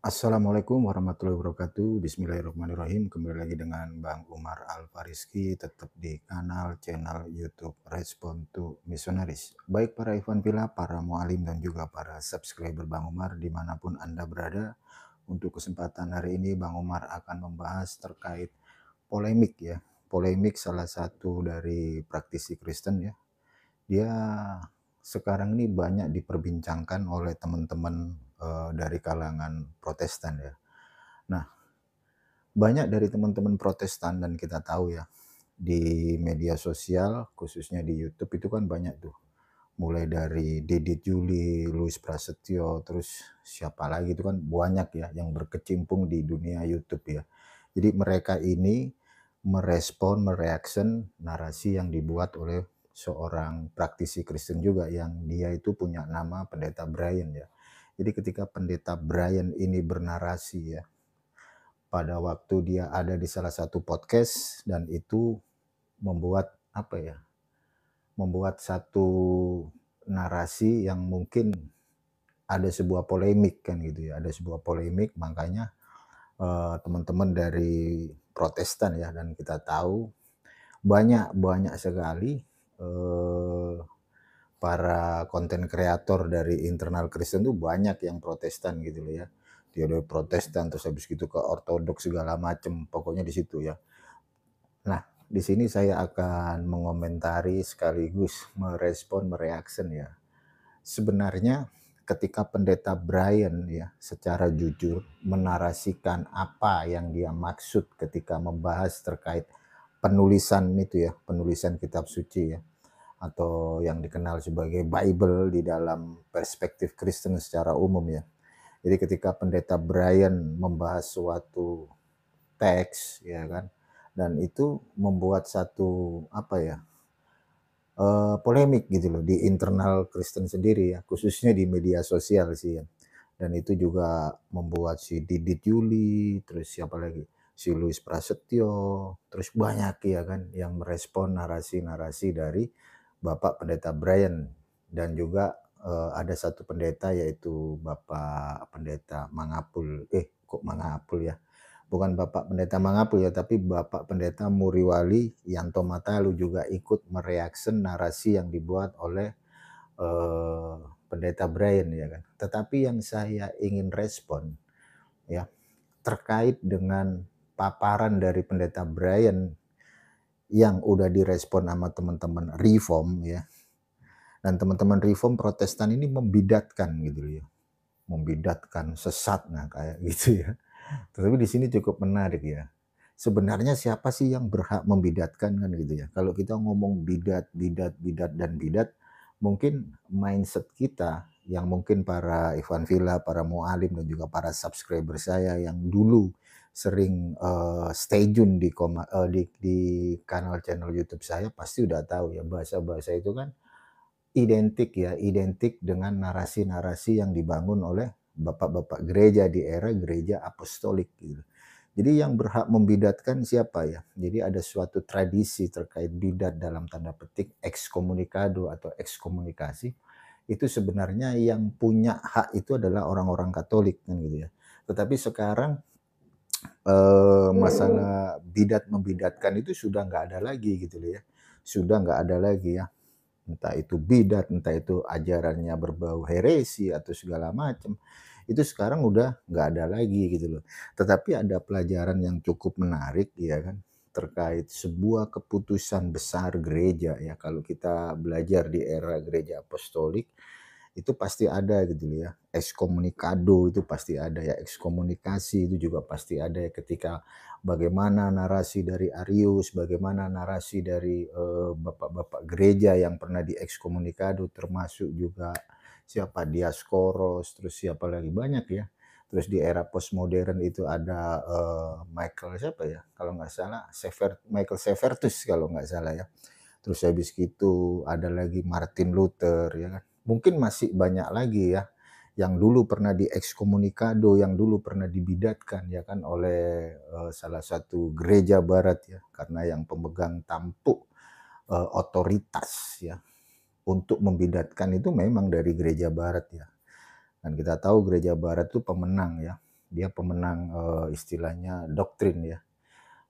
Assalamualaikum warahmatullahi wabarakatuh. Bismillahirrahmanirrahim. Kembali lagi dengan Bang Umar Al Fariski tetap di kanal channel YouTube Respon to Misionaris. Baik para Ivan Pila para mualim dan juga para subscriber Bang Umar dimanapun Anda berada. Untuk kesempatan hari ini Bang Umar akan membahas terkait polemik ya. Polemik salah satu dari praktisi Kristen ya. Dia sekarang ini banyak diperbincangkan oleh teman-teman Eh, dari kalangan Protestan ya. Nah, banyak dari teman-teman Protestan dan kita tahu ya di media sosial khususnya di YouTube itu kan banyak tuh mulai dari Deddy Juli, Louis Prasetyo, terus siapa lagi itu kan banyak ya yang berkecimpung di dunia YouTube ya. Jadi mereka ini merespon, mereaction narasi yang dibuat oleh seorang praktisi Kristen juga yang dia itu punya nama Pendeta Brian ya. Jadi ketika pendeta Brian ini bernarasi ya, pada waktu dia ada di salah satu podcast dan itu membuat apa ya? Membuat satu narasi yang mungkin ada sebuah polemik kan gitu ya, ada sebuah polemik makanya teman eh, teman-teman dari Protestan ya dan kita tahu banyak banyak sekali eh, para konten kreator dari internal Kristen tuh banyak yang Protestan gitu loh ya. Dia dari Protestan terus habis gitu ke Ortodoks segala macem, pokoknya di situ ya. Nah, di sini saya akan mengomentari sekaligus merespon, mereaksi ya. Sebenarnya ketika pendeta Brian ya secara jujur menarasikan apa yang dia maksud ketika membahas terkait penulisan itu ya, penulisan kitab suci ya atau yang dikenal sebagai Bible di dalam perspektif Kristen secara umum ya. Jadi ketika pendeta Brian membahas suatu teks ya kan dan itu membuat satu apa ya uh, polemik gitu loh di internal Kristen sendiri ya khususnya di media sosial sih ya. dan itu juga membuat si Didit Yuli terus siapa lagi si Louis Prasetyo terus banyak ya kan yang merespon narasi-narasi dari Bapak Pendeta Brian dan juga uh, ada satu pendeta yaitu Bapak Pendeta Mangapul. Eh, kok Mangapul ya? Bukan Bapak Pendeta Mangapul ya, tapi Bapak Pendeta Muriwali Yanto Matalu juga ikut mereaksen narasi yang dibuat oleh uh, Pendeta Brian ya kan. Tetapi yang saya ingin respon ya terkait dengan paparan dari Pendeta Brian yang udah direspon sama teman-teman reform ya. Dan teman-teman reform Protestan ini membidatkan gitu ya. Membidatkan sesat nah kayak gitu ya. Tapi di sini cukup menarik ya. Sebenarnya siapa sih yang berhak membidatkan kan gitu ya. Kalau kita ngomong bidat, bidat, bidat dan bidat, mungkin mindset kita yang mungkin para Ivan Villa, para Mualim dan juga para subscriber saya yang dulu sering uh, stay tune di, koma, uh, di di kanal channel YouTube saya pasti udah tahu ya bahasa-bahasa itu kan identik ya, identik dengan narasi-narasi yang dibangun oleh bapak-bapak gereja di era gereja apostolik gitu. Jadi yang berhak membidatkan siapa ya? Jadi ada suatu tradisi terkait bidat dalam tanda petik ekskomunikado atau ekskomunikasi. Itu sebenarnya yang punya hak itu adalah orang-orang Katolik kan gitu ya. Tetapi sekarang eh, masalah bidat membidatkan itu sudah nggak ada lagi gitu loh ya sudah nggak ada lagi ya entah itu bidat entah itu ajarannya berbau heresi atau segala macam itu sekarang udah nggak ada lagi gitu loh tetapi ada pelajaran yang cukup menarik ya kan terkait sebuah keputusan besar gereja ya kalau kita belajar di era gereja apostolik itu pasti ada gitu ya ekskomunikado itu pasti ada ya ekskomunikasi itu juga pasti ada ya ketika bagaimana narasi dari Arius bagaimana narasi dari bapak eh, bapak-bapak gereja yang pernah di diekskomunikado termasuk juga siapa Diaskoros terus siapa lagi banyak ya terus di era postmodern itu ada uh, Michael siapa ya kalau nggak salah Sever, Michael Severtus kalau nggak salah ya terus habis itu ada lagi Martin Luther ya kan mungkin masih banyak lagi ya yang dulu pernah diekskomunikado, yang dulu pernah dibidatkan ya kan oleh uh, salah satu gereja barat ya karena yang pemegang tampuk uh, eh, otoritas ya untuk membidatkan itu memang dari gereja barat ya. Dan kita tahu gereja barat itu pemenang ya. Dia pemenang uh, istilahnya doktrin ya.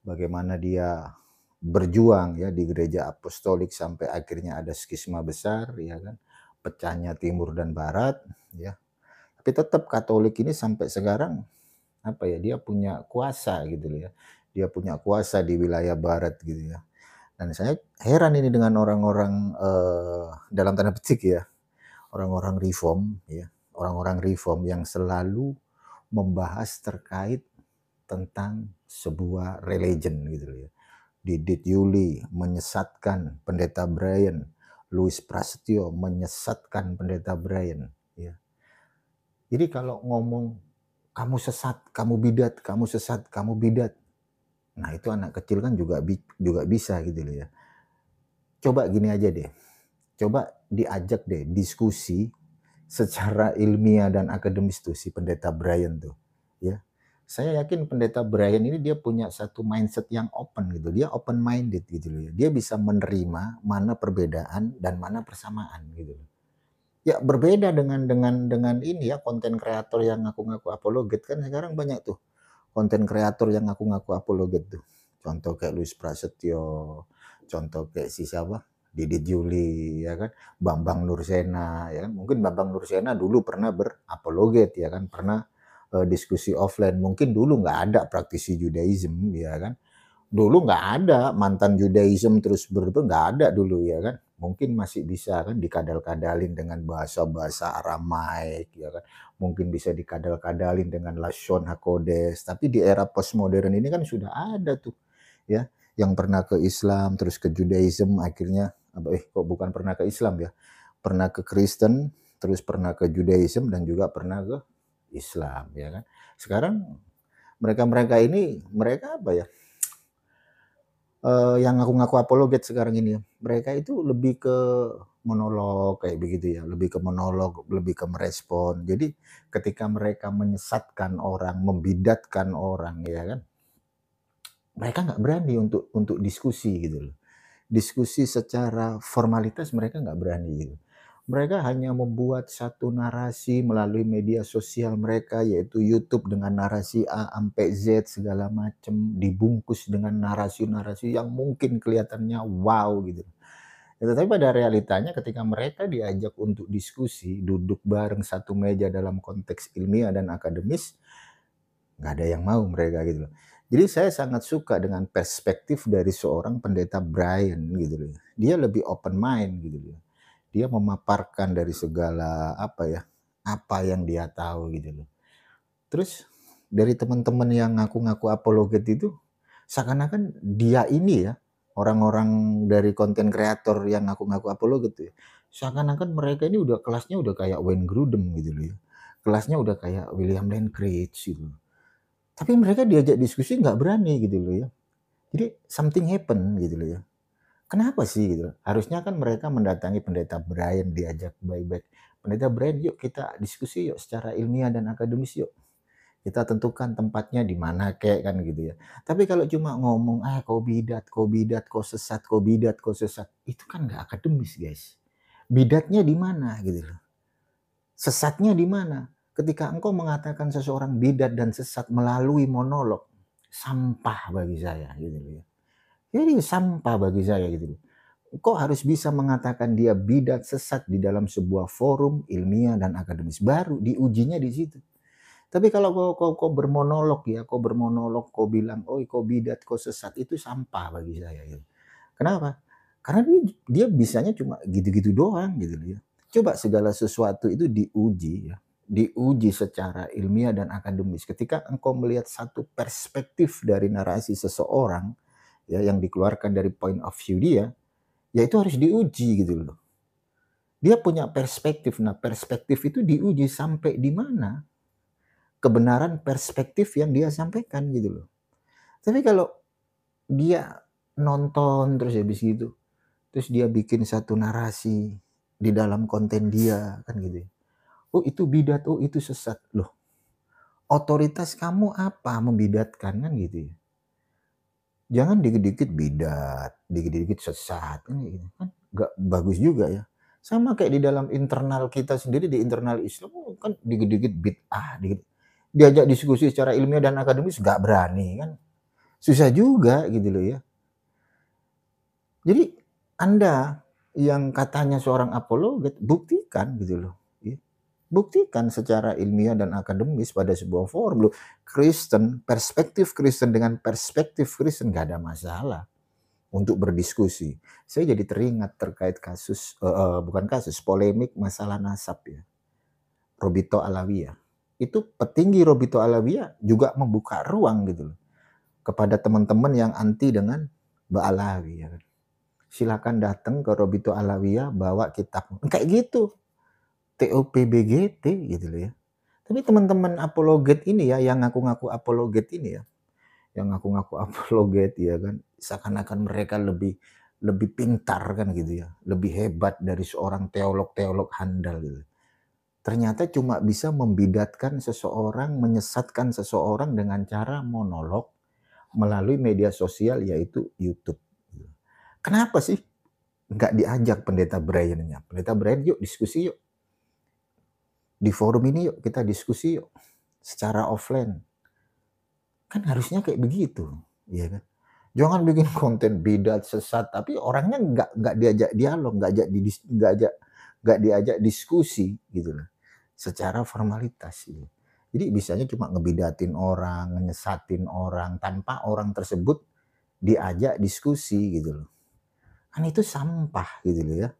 Bagaimana dia berjuang ya di gereja apostolik sampai akhirnya ada skisma besar ya kan pecahnya timur dan barat ya tapi tetap Katolik ini sampai sekarang apa ya dia punya kuasa gitu ya dia punya kuasa di wilayah barat gitu ya dan saya heran ini dengan orang-orang eh, dalam tanda petik ya orang-orang reform ya orang-orang reform yang selalu membahas terkait tentang sebuah religion gitu ya Didit Yuli menyesatkan pendeta Brian Louis Prasetyo menyesatkan pendeta Brian. Ya. Jadi kalau ngomong kamu sesat, kamu bidat, kamu sesat, kamu bidat. Nah itu anak kecil kan juga juga bisa gitu loh ya. Coba gini aja deh. Coba diajak deh diskusi secara ilmiah dan akademis tuh si pendeta Brian tuh. Ya, saya yakin pendeta Brian ini dia punya satu mindset yang open gitu. Dia open minded gitu loh. Dia bisa menerima mana perbedaan dan mana persamaan gitu loh. Ya berbeda dengan dengan dengan ini ya konten kreator yang ngaku-ngaku apologet kan sekarang banyak tuh konten kreator yang ngaku-ngaku apologet tuh. Contoh kayak Luis Prasetyo, contoh kayak si siapa? Didi Juli ya kan, Bambang Nursena ya kan. Mungkin Bambang Nursena dulu pernah berapologet ya kan, pernah uh, diskusi offline. Mungkin dulu nggak ada praktisi Judaism, ya kan? Dulu nggak ada mantan Judaism terus berdebat nggak ada dulu, ya kan? Mungkin masih bisa kan dikadal-kadalin dengan bahasa-bahasa Aramaik, ya kan? Mungkin bisa dikadal-kadalin dengan Lashon Hakodes. Tapi di era postmodern ini kan sudah ada tuh, ya. Yang pernah ke Islam, terus ke Judaism, akhirnya, eh kok bukan pernah ke Islam ya? Pernah ke Kristen, terus pernah ke Judaism, dan juga pernah ke Islam ya kan. Sekarang mereka-mereka ini mereka apa ya? e, yang ngaku-ngaku apologet sekarang ini mereka itu lebih ke monolog kayak begitu ya, lebih ke monolog, lebih ke merespon. Jadi ketika mereka menyesatkan orang, membidatkan orang ya kan, mereka nggak berani untuk untuk diskusi gitu loh. Diskusi secara formalitas mereka nggak berani gitu. Mereka hanya membuat satu narasi melalui media sosial mereka yaitu YouTube dengan narasi A sampai Z segala macam dibungkus dengan narasi-narasi yang mungkin kelihatannya wow gitu. Ya, tetapi pada realitanya ketika mereka diajak untuk diskusi, duduk bareng satu meja dalam konteks ilmiah dan akademis, nggak ada yang mau mereka gitu loh. Jadi saya sangat suka dengan perspektif dari seorang pendeta Brian gitu loh. Dia lebih open mind gitu loh dia memaparkan dari segala apa ya apa yang dia tahu gitu loh terus dari teman-teman yang ngaku-ngaku apologet itu seakan-akan dia ini ya orang-orang dari konten kreator yang ngaku-ngaku apologet itu ya seakan-akan mereka ini udah kelasnya udah kayak Wayne Grudem gitu loh ya kelasnya udah kayak William Lane Craig gitu tapi mereka diajak diskusi nggak berani gitu loh ya jadi something happen gitu loh ya Kenapa sih gitu? Harusnya kan mereka mendatangi pendeta Brian diajak baik-baik. Pendeta Brian, yuk kita diskusi yuk secara ilmiah dan akademis yuk. Kita tentukan tempatnya di mana kayak kan gitu ya. Tapi kalau cuma ngomong, ah kau bidat, kau bidat, kau sesat, kau bidat, kau sesat. Itu kan nggak akademis guys. Bidatnya di mana gitu loh. Sesatnya di mana? Ketika engkau mengatakan seseorang bidat dan sesat melalui monolog, sampah bagi saya gitu ya. Jadi sampah bagi saya gitu. loh. Kok harus bisa mengatakan dia bidat sesat di dalam sebuah forum ilmiah dan akademis baru diujinya di situ. Tapi kalau kau, kau, kau bermonolog ya, kau bermonolog, kau bilang, oh kau bidat, kau sesat, itu sampah bagi saya. Gitu. Kenapa? Karena dia, dia bisanya cuma gitu-gitu doang gitu ya. Coba segala sesuatu itu diuji ya, diuji secara ilmiah dan akademis. Ketika engkau melihat satu perspektif dari narasi seseorang, ya yang dikeluarkan dari point of view dia, ya itu harus diuji gitu loh. Dia punya perspektif. Nah, perspektif itu diuji sampai di mana kebenaran perspektif yang dia sampaikan gitu loh. Tapi kalau dia nonton terus habis gitu, terus dia bikin satu narasi di dalam konten dia kan gitu. Ya. Oh itu bidat, oh itu sesat loh. Otoritas kamu apa membidatkan kan gitu ya jangan dikit-dikit bidat, dikit-dikit sesat, gitu kan gak bagus juga ya. Sama kayak di dalam internal kita sendiri di internal Islam oh, kan dikit-dikit bid'ah, dikit diajak diskusi secara ilmiah dan akademis gak berani kan, susah juga gitu loh ya. Jadi Anda yang katanya seorang apologet buktikan gitu loh buktikan secara ilmiah dan akademis pada sebuah forum. Kristen, perspektif Kristen dengan perspektif Kristen gak ada masalah untuk berdiskusi. Saya jadi teringat terkait kasus, uh, uh, bukan kasus, polemik masalah nasab ya. Robito alawia Itu petinggi Robito alawia juga membuka ruang gitu loh. Kepada teman-teman yang anti dengan Ba'alawi. Ya. Silakan datang ke Robito alawia bawa kitab. Kayak gitu TOPBGT gitu loh ya. Tapi teman-teman apologet ini ya yang ngaku-ngaku apologet ini ya. Yang ngaku-ngaku apologet ya kan seakan-akan mereka lebih lebih pintar kan gitu ya, lebih hebat dari seorang teolog-teolog handal gitu. Ternyata cuma bisa membidatkan seseorang, menyesatkan seseorang dengan cara monolog melalui media sosial yaitu YouTube. Kenapa sih nggak diajak pendeta Brian-nya? Pendeta Brian yuk diskusi yuk di forum ini yuk kita diskusi yuk secara offline. Kan harusnya kayak begitu, ya kan? Jangan bikin konten bidat sesat, tapi orangnya nggak nggak diajak dialog, nggak di nggak ajak nggak diajak diskusi gitu loh, secara formalitas. Gitu. Jadi bisanya cuma ngebidatin orang, ngesatin orang tanpa orang tersebut diajak diskusi gitu loh. Kan itu sampah gitu loh ya.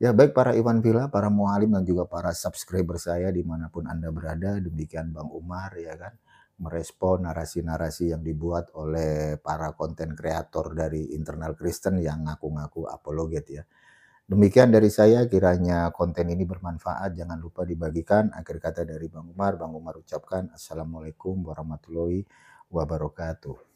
Ya baik para Iwan Villa, para Mualim dan juga para subscriber saya dimanapun Anda berada. Demikian Bang Umar ya kan. Merespon narasi-narasi yang dibuat oleh para konten kreator dari internal Kristen yang ngaku-ngaku apologet ya. Demikian dari saya, kiranya konten ini bermanfaat. Jangan lupa dibagikan. Akhir kata dari Bang Umar, Bang Umar ucapkan Assalamualaikum warahmatullahi wabarakatuh.